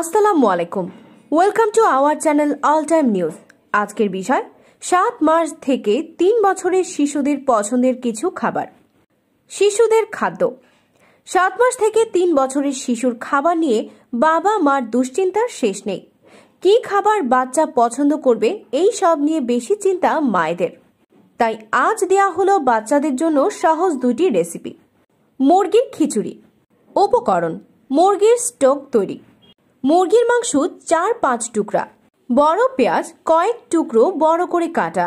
আসসালামু আলাইকুম welcome to our channel all time news আজকের বিষয় সাত মাস থেকে তিন বছরের শিশুদের পছন্দের কিছু খাবার শিশুদের খাদ্য সাত মাস থেকে তিন বছরের শিশুর খাবার নিয়ে বাবা মার দুশ্চিন্তার শেষ নেই কি খাবার বাচ্চা পছন্দ করবে এই সব নিয়ে বেশি চিন্তা মায়েদের তাই আজ দেয়া হলো বাচ্চাদের জন্য সহজ দুটি রেসিপি মুরগির খিচুড়ি উপকরণ মুরগির স্টোক তৈরি মুরগির মাংস চার পাঁচ টুকরা বড় পেঁয়াজ কয়েক টুকরো বড় করে কাটা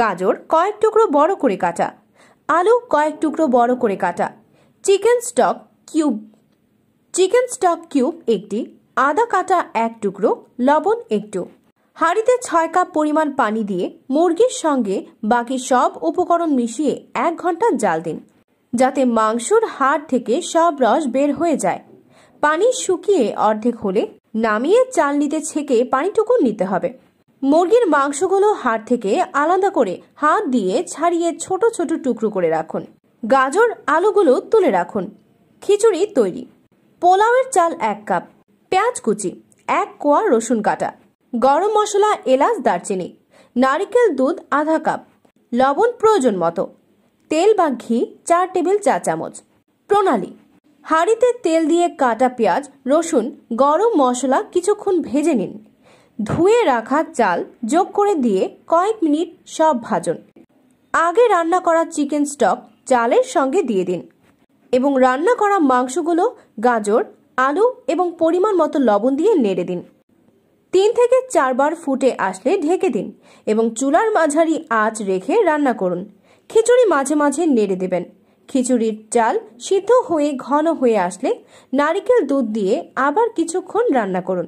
গাজর কয়েক টুকরো বড় করে কাটা আলু কয়েক টুকরো বড় করে কাটা chicken stock cube chicken stock cube একটি আদা কাটা এক টুকরো লবণ একটু হাঁড়িতে ছয় কাপ পরিমাণ পানি দিয়ে মুরগির সঙ্গে বাকি সব উপকরণ মিশিয়ে এক ঘন্টা জাল দিন যাতে মাংসর হাড় থেকে সব রস বের হয়ে যায় পানি শুকিয়ে অর্ধেক হলে নামিয়ে চাল নিতে ছেঁকে পানিটুকু নিতে হবে মুরগির মাংসগুলো হাড় থেকে আলাদা করে হাত দিয়ে ছাড়িয়ে ছোট ছোট টুকরো করে রাখুন গাজর আলুগুলো তুলে রাখুন খিচুড়ি তৈরি পোলাওয়ের চাল এক কাপ পেঁয়াজ কুচি এক কোয়া রসুন কাটা গরম মশলা এলাচ দারচিনি নারিকেল দুধ আধা কাপ লবণ প্রয়োজন মতো তেল বা ঘি চার টেবিল চা চামচ প্রণালী হাঁড়িতে তেল দিয়ে কাটা পেঁয়াজ রসুন গরম মশলা কিছুক্ষণ ভেজে নিন ধুয়ে রাখা চাল যোগ করে দিয়ে কয়েক মিনিট সব ভাজুন আগে রান্না করা চিকেন স্টক চালের সঙ্গে দিয়ে দিন এবং রান্না করা মাংসগুলো গাজর আলু এবং পরিমাণ মতো লবণ দিয়ে নেড়ে দিন তিন থেকে চারবার ফুটে আসলে ঢেকে দিন এবং চুলার মাঝারি আঁচ রেখে রান্না করুন খিচুড়ি মাঝে মাঝে নেড়ে দেবেন খিচুড়ির চাল সিদ্ধ হয়ে ঘন হয়ে আসলে নারিকেল দুধ দিয়ে আবার কিছুক্ষণ রান্না করুন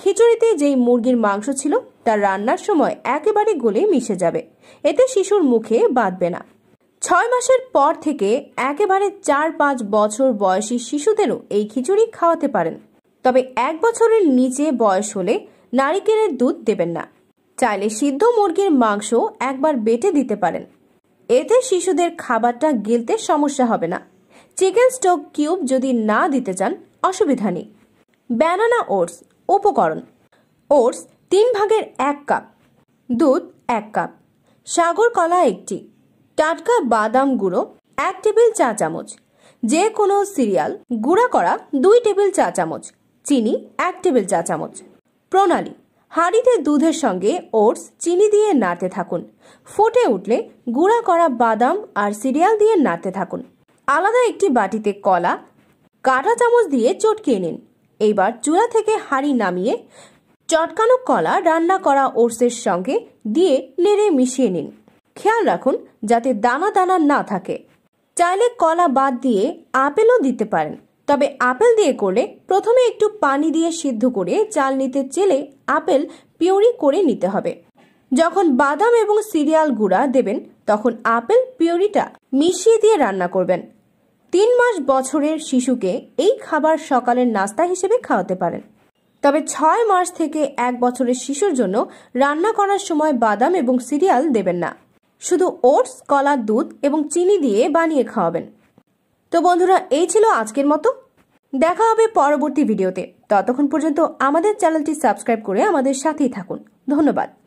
খিচুড়িতে যেই মুরগির মাংস ছিল তা রান্নার সময় একেবারে গলে মিশে যাবে এতে শিশুর মুখে বাঁধবে না ছয় মাসের পর থেকে একেবারে চার পাঁচ বছর বয়সী শিশুদেরও এই খিচুড়ি খাওয়াতে পারেন তবে এক বছরের নিচে বয়স হলে নারিকেলের দুধ দেবেন না চাইলে সিদ্ধ মুরগির মাংস একবার বেটে দিতে পারেন এতে শিশুদের খাবারটা গিলতে সমস্যা হবে না চিকেন স্টক কিউব যদি না দিতে চান অসুবিধা নেই ব্যানানা ওটস উপকরণ ওটস তিন ভাগের এক কাপ দুধ এক কাপ সাগর কলা একটি টাটকা বাদাম গুঁড়ো এক টেবিল চা চামচ যে কোনো সিরিয়াল গুঁড়া করা দুই টেবিল চা চামচ চিনি এক টেবিল চা চামচ প্রণালী হাঁড়িতে দুধের সঙ্গে ওটস চিনি দিয়ে নাড়তে থাকুন ফুটে উঠলে গুঁড়া করা বাদাম আর সিরিয়াল দিয়ে নাড়তে থাকুন আলাদা একটি বাটিতে কলা কাটা চামচ দিয়ে চটকিয়ে নিন এইবার চূড়া থেকে হাঁড়ি নামিয়ে চটকানো কলা রান্না করা ওটসের সঙ্গে দিয়ে নেড়ে মিশিয়ে নিন খেয়াল রাখুন যাতে দানা দানা না থাকে চাইলে কলা বাদ দিয়ে আপেলও দিতে পারেন তবে আপেল দিয়ে করলে প্রথমে একটু পানি দিয়ে সিদ্ধ করে চাল নিতে চেলে আপেল পিউরি করে নিতে হবে যখন বাদাম এবং সিরিয়াল গুঁড়া দেবেন তখন আপেল পিউরিটা মিশিয়ে দিয়ে রান্না করবেন তিন মাস বছরের শিশুকে এই খাবার সকালের নাস্তা হিসেবে খাওয়াতে পারেন তবে ছয় মাস থেকে এক বছরের শিশুর জন্য রান্না করার সময় বাদাম এবং সিরিয়াল দেবেন না শুধু ওটস কলা দুধ এবং চিনি দিয়ে বানিয়ে খাওয়াবেন তো বন্ধুরা এই ছিল আজকের মতো দেখা হবে পরবর্তী ভিডিওতে ততক্ষণ পর্যন্ত আমাদের চ্যানেলটি সাবস্ক্রাইব করে আমাদের সাথেই থাকুন ধন্যবাদ